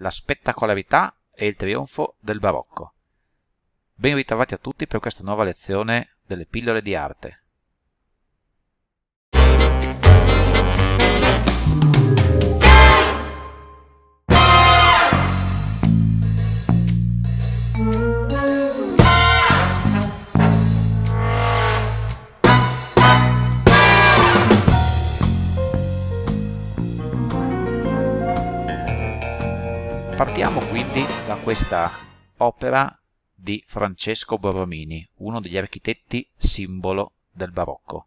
la spettacolarità e il trionfo del barocco. Ben ritrovati a tutti per questa nuova lezione delle pillole di arte. Partiamo quindi da questa opera di Francesco Borromini, uno degli architetti simbolo del barocco.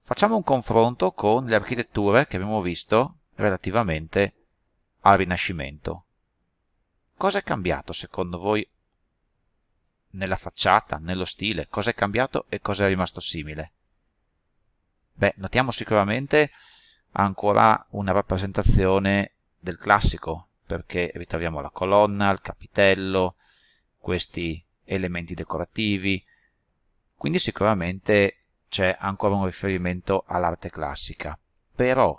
Facciamo un confronto con le architetture che abbiamo visto relativamente al Rinascimento. Cosa è cambiato secondo voi nella facciata, nello stile? Cosa è cambiato e cosa è rimasto simile? Beh, notiamo sicuramente ancora una rappresentazione del classico, perché ritroviamo la colonna, il capitello, questi elementi decorativi, quindi sicuramente c'è ancora un riferimento all'arte classica, però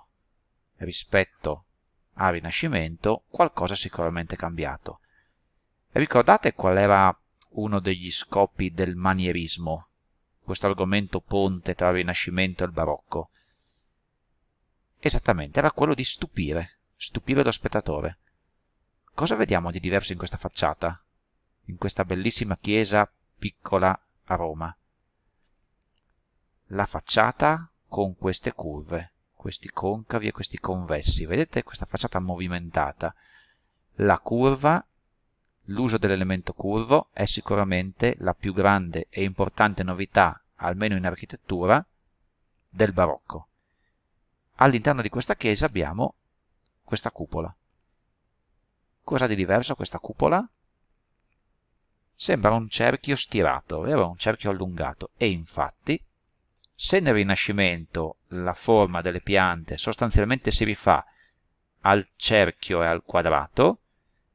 rispetto al Rinascimento qualcosa è sicuramente cambiato. Ricordate qual era uno degli scopi del manierismo, questo argomento ponte tra il Rinascimento e il Barocco? Esattamente, era quello di stupire, stupire lo spettatore. Cosa vediamo di diverso in questa facciata? In questa bellissima chiesa piccola a Roma. La facciata con queste curve, questi concavi e questi convessi. Vedete questa facciata movimentata? La curva, l'uso dell'elemento curvo è sicuramente la più grande e importante novità, almeno in architettura, del barocco. All'interno di questa chiesa abbiamo questa cupola. Cosa di diverso questa cupola? Sembra un cerchio stirato, vero? Un cerchio allungato. E infatti, se nel Rinascimento la forma delle piante sostanzialmente si rifà al cerchio e al quadrato,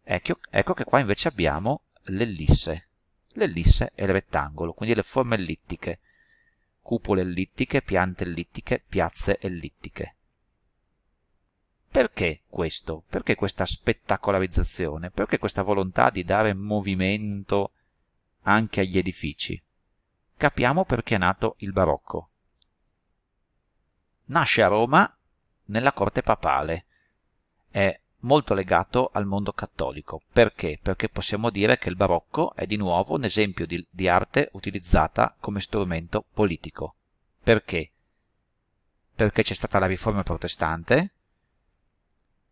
ecco, ecco che qua invece abbiamo l'ellisse. L'ellisse e il rettangolo, quindi le forme ellittiche. Cupole ellittiche, piante ellittiche, piazze ellittiche. Perché questo? Perché questa spettacolarizzazione? Perché questa volontà di dare movimento anche agli edifici? Capiamo perché è nato il barocco. Nasce a Roma nella corte papale. È molto legato al mondo cattolico. Perché? Perché possiamo dire che il barocco è di nuovo un esempio di, di arte utilizzata come strumento politico. Perché? Perché c'è stata la riforma protestante,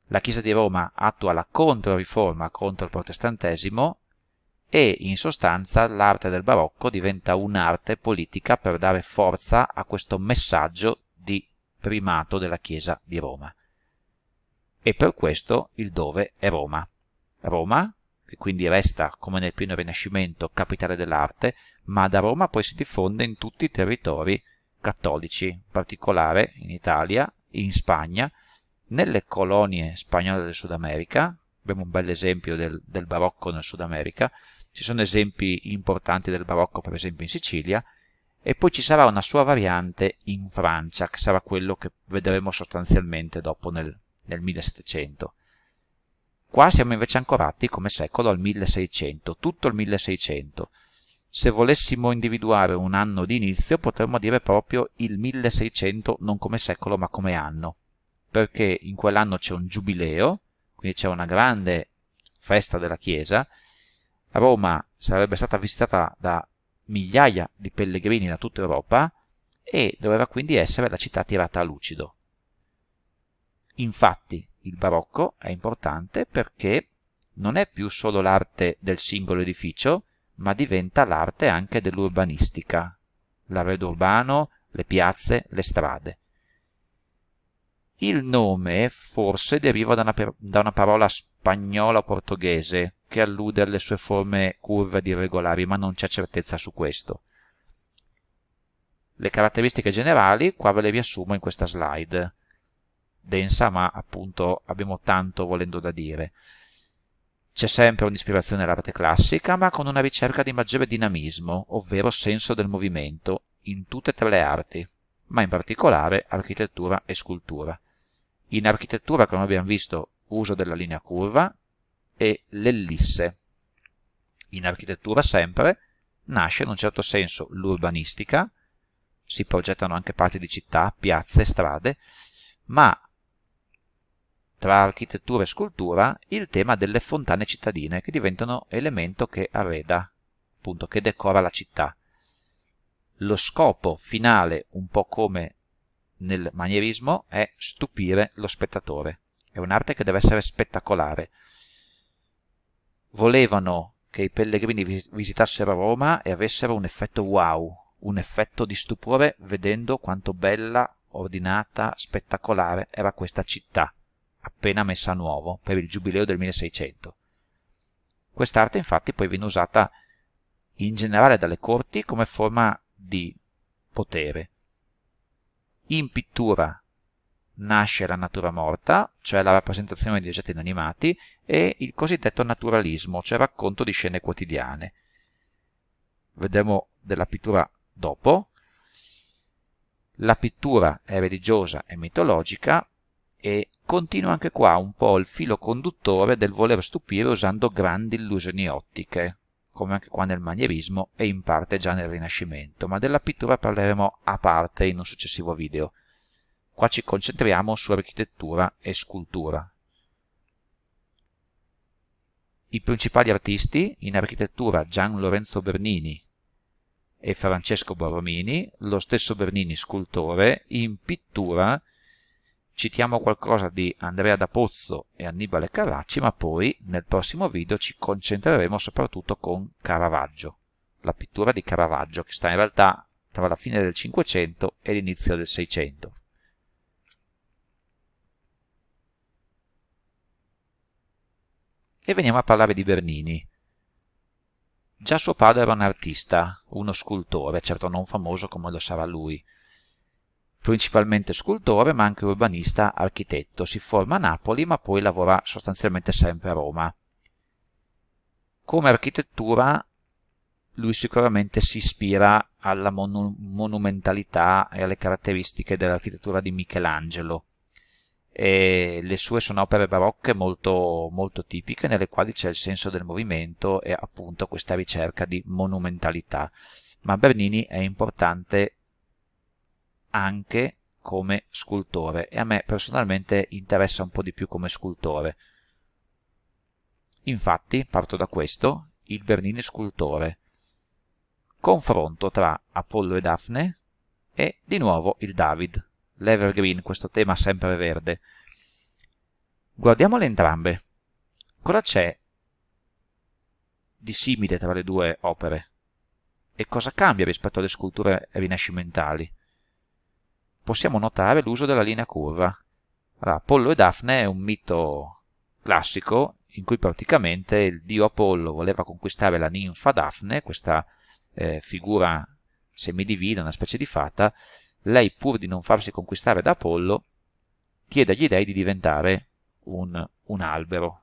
la Chiesa di Roma attua la Controriforma contro il protestantesimo e in sostanza l'arte del barocco diventa un'arte politica per dare forza a questo messaggio di primato della Chiesa di Roma. E per questo il dove è Roma. Roma, che quindi resta, come nel pieno Rinascimento, capitale dell'arte, ma da Roma poi si diffonde in tutti i territori cattolici, in particolare in Italia, in Spagna, nelle colonie spagnole del Sud America, abbiamo un bel esempio del, del barocco nel Sud America, ci sono esempi importanti del barocco per esempio in Sicilia, e poi ci sarà una sua variante in Francia, che sarà quello che vedremo sostanzialmente dopo nel, nel 1700. Qua siamo invece ancorati come secolo al 1600, tutto il 1600. Se volessimo individuare un anno di inizio potremmo dire proprio il 1600 non come secolo ma come anno perché in quell'anno c'è un giubileo, quindi c'è una grande festa della Chiesa. Roma sarebbe stata visitata da migliaia di pellegrini da tutta Europa e doveva quindi essere la città tirata a lucido. Infatti il barocco è importante perché non è più solo l'arte del singolo edificio, ma diventa l'arte anche dell'urbanistica, l'arredo urbano, le piazze, le strade. Il nome forse deriva da una, da una parola spagnola o portoghese che allude alle sue forme curve ed irregolari, ma non c'è certezza su questo. Le caratteristiche generali qua ve le riassumo in questa slide, densa ma appunto abbiamo tanto volendo da dire. C'è sempre un'ispirazione all'arte classica, ma con una ricerca di maggiore dinamismo, ovvero senso del movimento, in tutte e tre le arti, ma in particolare architettura e scultura. In architettura, come abbiamo visto, uso della linea curva e l'ellisse. In architettura sempre nasce in un certo senso l'urbanistica, si progettano anche parti di città, piazze, strade, ma tra architettura e scultura il tema delle fontane cittadine che diventano elemento che arreda, appunto che decora la città. Lo scopo finale, un po' come nel manierismo è stupire lo spettatore. È un'arte che deve essere spettacolare. Volevano che i pellegrini visitassero Roma e avessero un effetto wow, un effetto di stupore vedendo quanto bella, ordinata, spettacolare era questa città, appena messa a nuovo per il giubileo del 1600. Quest'arte infatti poi viene usata in generale dalle corti come forma di potere, in pittura nasce la natura morta, cioè la rappresentazione di oggetti inanimati, e il cosiddetto naturalismo, cioè racconto di scene quotidiane. Vedremo della pittura dopo. La pittura è religiosa e mitologica e continua anche qua un po' il filo conduttore del voler stupire usando grandi illusioni ottiche, come anche qua nel manierismo e in parte già nel Rinascimento, ma della pittura parleremo a parte in un successivo video. Qua ci concentriamo su architettura e scultura. I principali artisti in architettura Gian Lorenzo Bernini e Francesco Borromini, lo stesso Bernini scultore, in pittura citiamo qualcosa di Andrea da Pozzo e Annibale Carracci, ma poi nel prossimo video ci concentreremo soprattutto con Caravaggio, la pittura di Caravaggio, che sta in realtà tra la fine del Cinquecento e l'inizio del Seicento. E veniamo a parlare di Bernini. Già suo padre era un artista, uno scultore, certo non famoso come lo sarà lui, principalmente scultore ma anche urbanista, architetto. Si forma a Napoli ma poi lavora sostanzialmente sempre a Roma. Come architettura lui sicuramente si ispira alla monu monumentalità e alle caratteristiche dell'architettura di Michelangelo. E le sue sono opere barocche molto, molto tipiche nelle quali c'è il senso del movimento e appunto questa ricerca di monumentalità. Ma Bernini è importante anche come scultore e a me personalmente interessa un po' di più come scultore. Infatti, parto da questo, il Bernini scultore. Confronto tra Apollo e Daphne e di nuovo il David, l'Evergreen, questo tema sempre verde. Guardiamole entrambe. Cosa c'è di simile tra le due opere? E cosa cambia rispetto alle sculture rinascimentali? possiamo notare l'uso della linea curva. Allora, Apollo e Daphne è un mito classico in cui praticamente il dio Apollo voleva conquistare la ninfa Daphne, questa eh, figura semidivina, una specie di fata, lei pur di non farsi conquistare da Apollo chiede agli dei di diventare un, un albero.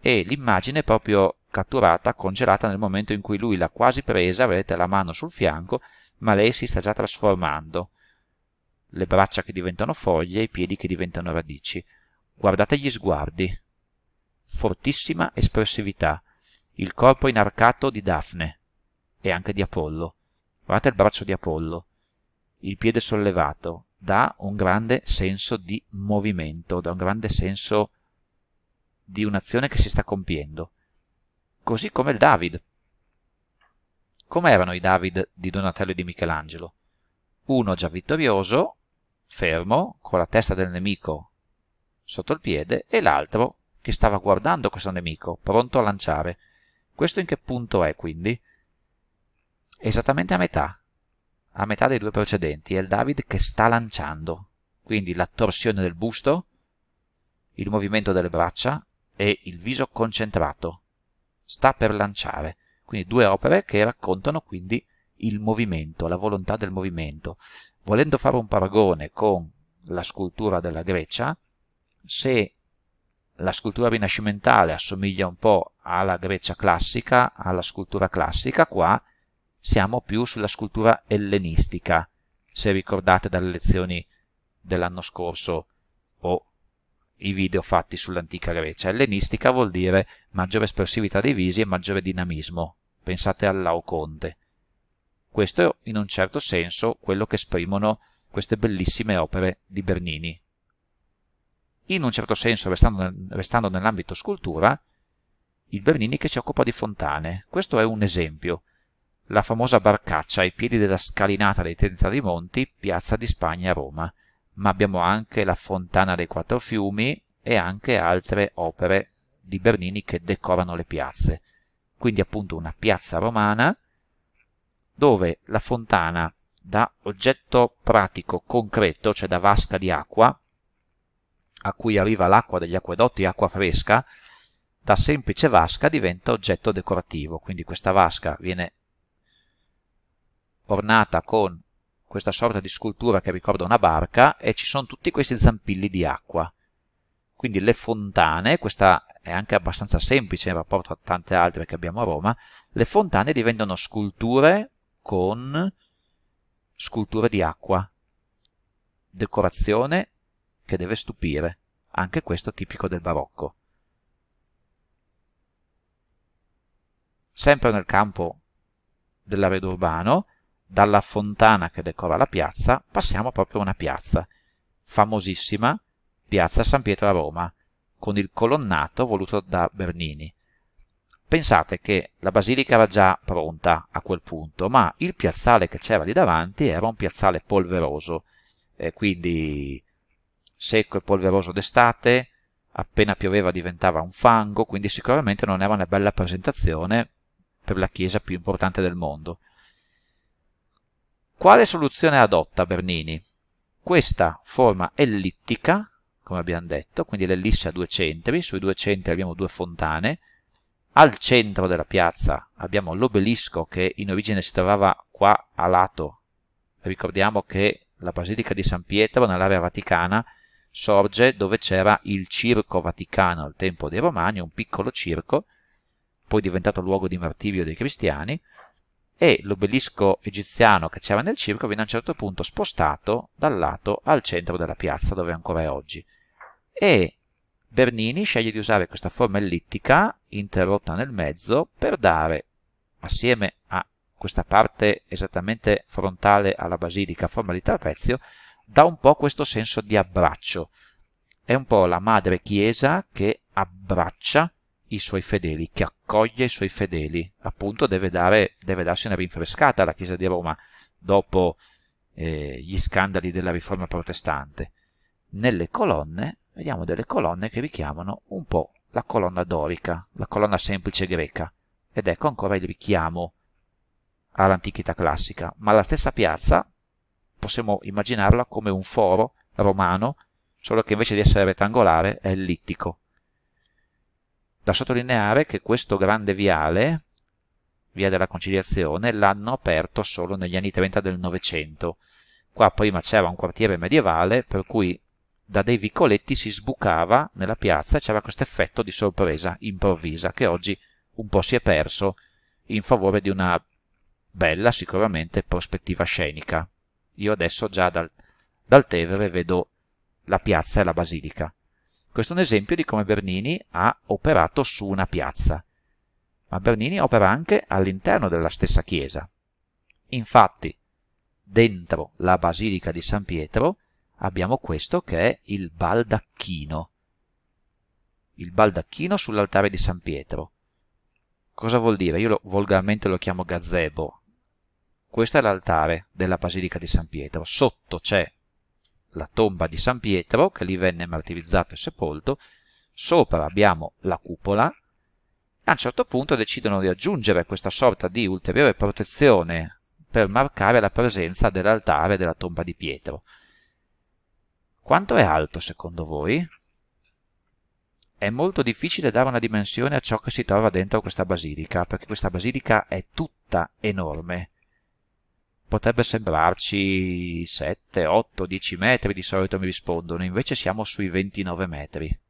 E l'immagine è proprio catturata, congelata nel momento in cui lui l'ha quasi presa, vedete la mano sul fianco, ma lei si sta già trasformando le braccia che diventano foglie, i piedi che diventano radici. Guardate gli sguardi. Fortissima espressività. Il corpo inarcato di Daphne e anche di Apollo. Guardate il braccio di Apollo. Il piede sollevato dà un grande senso di movimento, dà un grande senso di un'azione che si sta compiendo. Così come il David. Come erano i David di Donatello e di Michelangelo? Uno già vittorioso, fermo, con la testa del nemico sotto il piede, e l'altro che stava guardando questo nemico, pronto a lanciare. Questo in che punto è, quindi? Esattamente a metà, a metà dei due precedenti, è il David che sta lanciando. Quindi la torsione del busto, il movimento delle braccia e il viso concentrato. Sta per lanciare. Quindi due opere che raccontano quindi il movimento, la volontà del movimento. Volendo fare un paragone con la scultura della Grecia, se la scultura rinascimentale assomiglia un po' alla Grecia classica, alla scultura classica, qua siamo più sulla scultura ellenistica, se ricordate dalle lezioni dell'anno scorso o i video fatti sull'antica Grecia. Ellenistica vuol dire maggiore espressività dei visi e maggiore dinamismo. Pensate all'Aoconte. Laoconte. Questo è in un certo senso quello che esprimono queste bellissime opere di Bernini. In un certo senso, restando, restando nell'ambito scultura, il Bernini che si occupa di fontane. Questo è un esempio. La famosa barcaccia ai piedi della scalinata dei Trentari Monti, piazza di Spagna a Roma. Ma abbiamo anche la fontana dei Quattro Fiumi e anche altre opere di Bernini che decorano le piazze. Quindi appunto una piazza romana dove la fontana da oggetto pratico concreto, cioè da vasca di acqua, a cui arriva l'acqua degli acquedotti, acqua fresca, da semplice vasca diventa oggetto decorativo, quindi questa vasca viene ornata con questa sorta di scultura che ricorda una barca e ci sono tutti questi zampilli di acqua. Quindi le fontane, questa è anche abbastanza semplice in rapporto a tante altre che abbiamo a Roma, le fontane diventano sculture con sculture di acqua, decorazione che deve stupire, anche questo tipico del barocco. Sempre nel campo dell'arredo urbano, dalla fontana che decora la piazza, passiamo proprio a una piazza, famosissima, piazza San Pietro a Roma, con il colonnato voluto da Bernini. Pensate che la basilica era già pronta a quel punto, ma il piazzale che c'era lì davanti era un piazzale polveroso, eh, quindi secco e polveroso d'estate, appena pioveva diventava un fango, quindi sicuramente non era una bella presentazione per la chiesa più importante del mondo. Quale soluzione adotta Bernini? Questa forma ellittica, come abbiamo detto, quindi l'ellisse a due centri, sui due centri abbiamo due fontane, al centro della piazza abbiamo l'obelisco che in origine si trovava qua a lato. Ricordiamo che la Basilica di San Pietro nell'area vaticana sorge dove c'era il circo vaticano al tempo dei Romani, un piccolo circo, poi diventato luogo di martirio dei cristiani, e l'obelisco egiziano che c'era nel circo viene a un certo punto spostato dal lato al centro della piazza dove ancora è oggi. E Bernini sceglie di usare questa forma ellittica interrotta nel mezzo per dare, assieme a questa parte esattamente frontale alla basilica, forma di trapezio, dà un po' questo senso di abbraccio. È un po' la madre chiesa che abbraccia i suoi fedeli, che accoglie i suoi fedeli. Appunto deve, dare, deve darsi una rinfrescata alla chiesa di Roma dopo eh, gli scandali della riforma protestante. Nelle colonne vediamo delle colonne che richiamano un po' la colonna dorica, la colonna semplice greca, ed ecco ancora il richiamo all'antichità classica, ma la stessa piazza possiamo immaginarla come un foro romano, solo che invece di essere rettangolare è ellittico. Da sottolineare che questo grande viale, via della conciliazione, l'hanno aperto solo negli anni 30 del Novecento. Qua prima c'era un quartiere medievale, per cui da dei vicoletti si sbucava nella piazza e c'era questo effetto di sorpresa improvvisa che oggi un po' si è perso in favore di una bella sicuramente prospettiva scenica. Io adesso già dal, dal Tevere vedo la piazza e la basilica. Questo è un esempio di come Bernini ha operato su una piazza, ma Bernini opera anche all'interno della stessa chiesa. Infatti, dentro la basilica di San Pietro abbiamo questo che è il baldacchino. Il baldacchino sull'altare di San Pietro. Cosa vuol dire? Io lo, volgarmente lo chiamo gazebo. Questo è l'altare della Basilica di San Pietro. Sotto c'è la tomba di San Pietro, che lì venne martirizzato e sepolto. Sopra abbiamo la cupola. A un certo punto decidono di aggiungere questa sorta di ulteriore protezione per marcare la presenza dell'altare della tomba di Pietro. Quanto è alto secondo voi? È molto difficile dare una dimensione a ciò che si trova dentro questa basilica, perché questa basilica è tutta enorme. Potrebbe sembrarci 7, 8, 10 metri di solito mi rispondono, invece siamo sui 29 metri.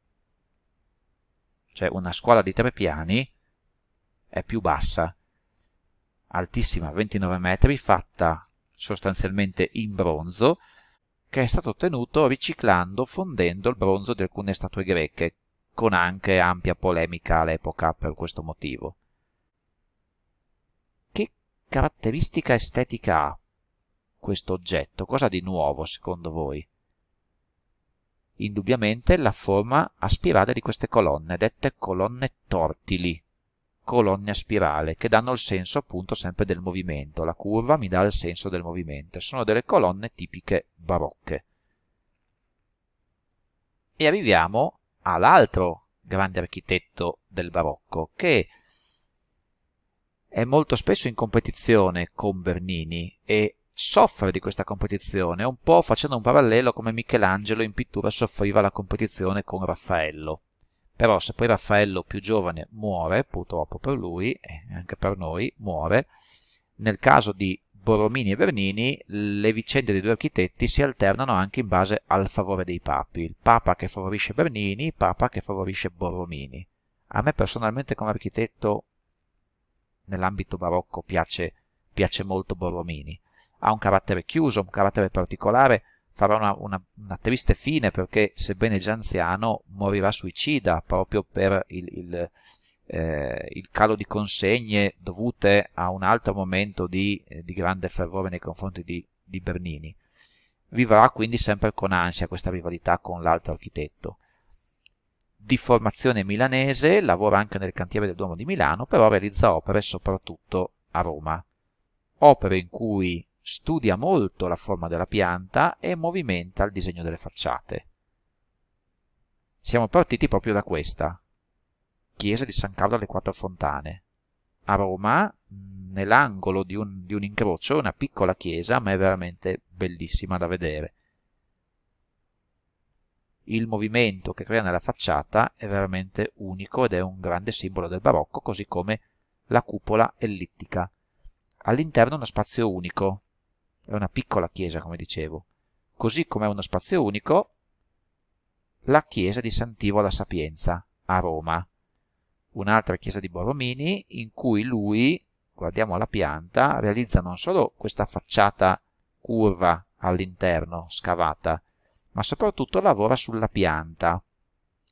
Cioè una scuola di tre piani è più bassa, altissima 29 metri, fatta sostanzialmente in bronzo, che è stato ottenuto riciclando fondendo il bronzo di alcune statue greche, con anche ampia polemica all'epoca per questo motivo. Che caratteristica estetica ha questo oggetto? Cosa di nuovo secondo voi? Indubbiamente la forma a spirale di queste colonne, dette colonne tortili, colonne a spirale che danno il senso appunto sempre del movimento, la curva mi dà il senso del movimento, sono delle colonne tipiche barocche. E arriviamo all'altro grande architetto del barocco che è molto spesso in competizione con Bernini e soffre di questa competizione, un po' facendo un parallelo come Michelangelo in pittura soffriva la competizione con Raffaello però se poi Raffaello più giovane muore, purtroppo per lui, e anche per noi, muore, nel caso di Borromini e Bernini le vicende dei due architetti si alternano anche in base al favore dei papi, il papa che favorisce Bernini, il papa che favorisce Borromini. A me personalmente come architetto nell'ambito barocco piace, piace molto Borromini, ha un carattere chiuso, un carattere particolare, farà una, una, una, triste fine perché sebbene già anziano morirà suicida proprio per il, il, eh, il calo di consegne dovute a un altro momento di, eh, di grande fervore nei confronti di, di, Bernini. Vivrà quindi sempre con ansia questa rivalità con l'altro architetto. Di formazione milanese, lavora anche nel cantiere del Duomo di Milano, però realizza opere soprattutto a Roma. Opere in cui studia molto la forma della pianta e movimenta il disegno delle facciate. Siamo partiti proprio da questa. Chiesa di San Carlo alle Quattro Fontane. A Roma, mm, nell'angolo di un, di un incrocio, una piccola chiesa, ma è veramente bellissima da vedere. Il movimento che crea nella facciata è veramente unico ed è un grande simbolo del barocco, così come la cupola ellittica all'interno uno spazio unico, è una piccola chiesa, come dicevo. Così come è uno spazio unico la chiesa di Santivo alla Sapienza, a Roma. Un'altra chiesa di Borromini in cui lui, guardiamo la pianta, realizza non solo questa facciata curva all'interno, scavata, ma soprattutto lavora sulla pianta.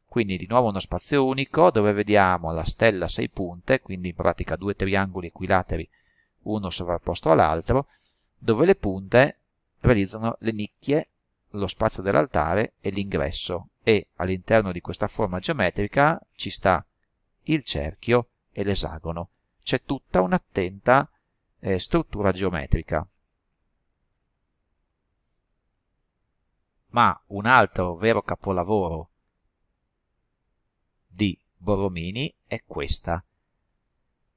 Quindi di nuovo uno spazio unico dove vediamo la stella a sei punte, quindi in pratica due triangoli equilateri, uno sovrapposto all'altro, dove le punte realizzano le nicchie, lo spazio dell'altare e l'ingresso e all'interno di questa forma geometrica ci sta il cerchio e l'esagono. C'è tutta un'attenta eh, struttura geometrica. Ma un altro vero capolavoro di Borromini è questa,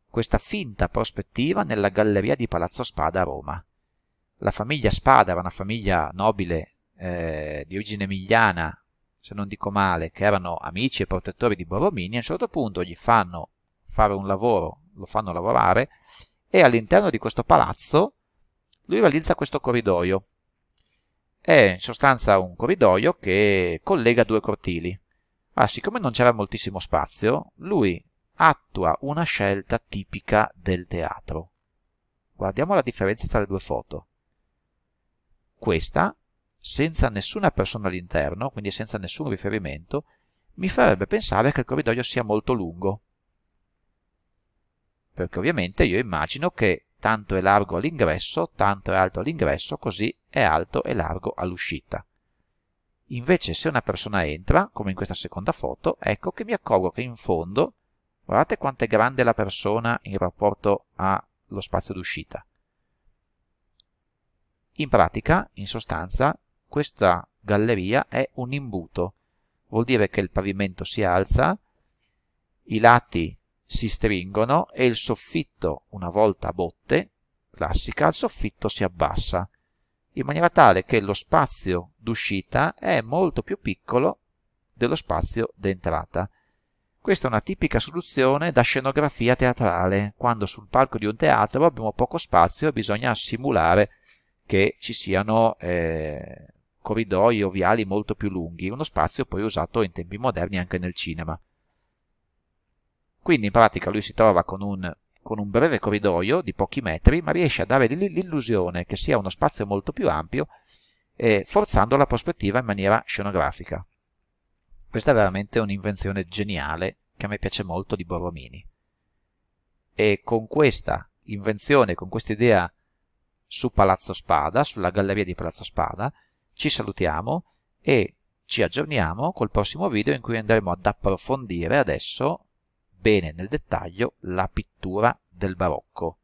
questa finta prospettiva nella galleria di Palazzo Spada a Roma la famiglia Spada era una famiglia nobile eh, di origine emiliana, se non dico male, che erano amici e protettori di Borromini, a un certo punto gli fanno fare un lavoro, lo fanno lavorare, e all'interno di questo palazzo lui realizza questo corridoio. È in sostanza un corridoio che collega due cortili. Ma siccome non c'era moltissimo spazio, lui attua una scelta tipica del teatro. Guardiamo la differenza tra le due foto. Questa, senza nessuna persona all'interno, quindi senza nessun riferimento, mi farebbe pensare che il corridoio sia molto lungo. Perché ovviamente io immagino che tanto è largo all'ingresso, tanto è alto all'ingresso, così è alto e largo all'uscita. Invece se una persona entra, come in questa seconda foto, ecco che mi accorgo che in fondo, guardate quanto è grande la persona in rapporto allo spazio d'uscita. In pratica, in sostanza, questa galleria è un imbuto, vuol dire che il pavimento si alza, i lati si stringono e il soffitto, una volta a botte, classica, il soffitto si abbassa, in maniera tale che lo spazio d'uscita è molto più piccolo dello spazio d'entrata. Questa è una tipica soluzione da scenografia teatrale, quando sul palco di un teatro abbiamo poco spazio e bisogna simulare che ci siano eh, corridoi o viali molto più lunghi, uno spazio poi usato in tempi moderni anche nel cinema. Quindi in pratica lui si trova con un, con un breve corridoio di pochi metri, ma riesce a dare l'illusione che sia uno spazio molto più ampio, eh, forzando la prospettiva in maniera scenografica. Questa è veramente un'invenzione geniale che a me piace molto di Borromini. E con questa invenzione, con questa idea su Palazzo Spada, sulla galleria di Palazzo Spada. Ci salutiamo e ci aggiorniamo col prossimo video in cui andremo ad approfondire adesso bene nel dettaglio la pittura del barocco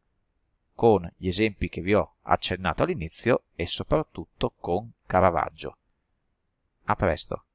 con gli esempi che vi ho accennato all'inizio e soprattutto con Caravaggio. A presto!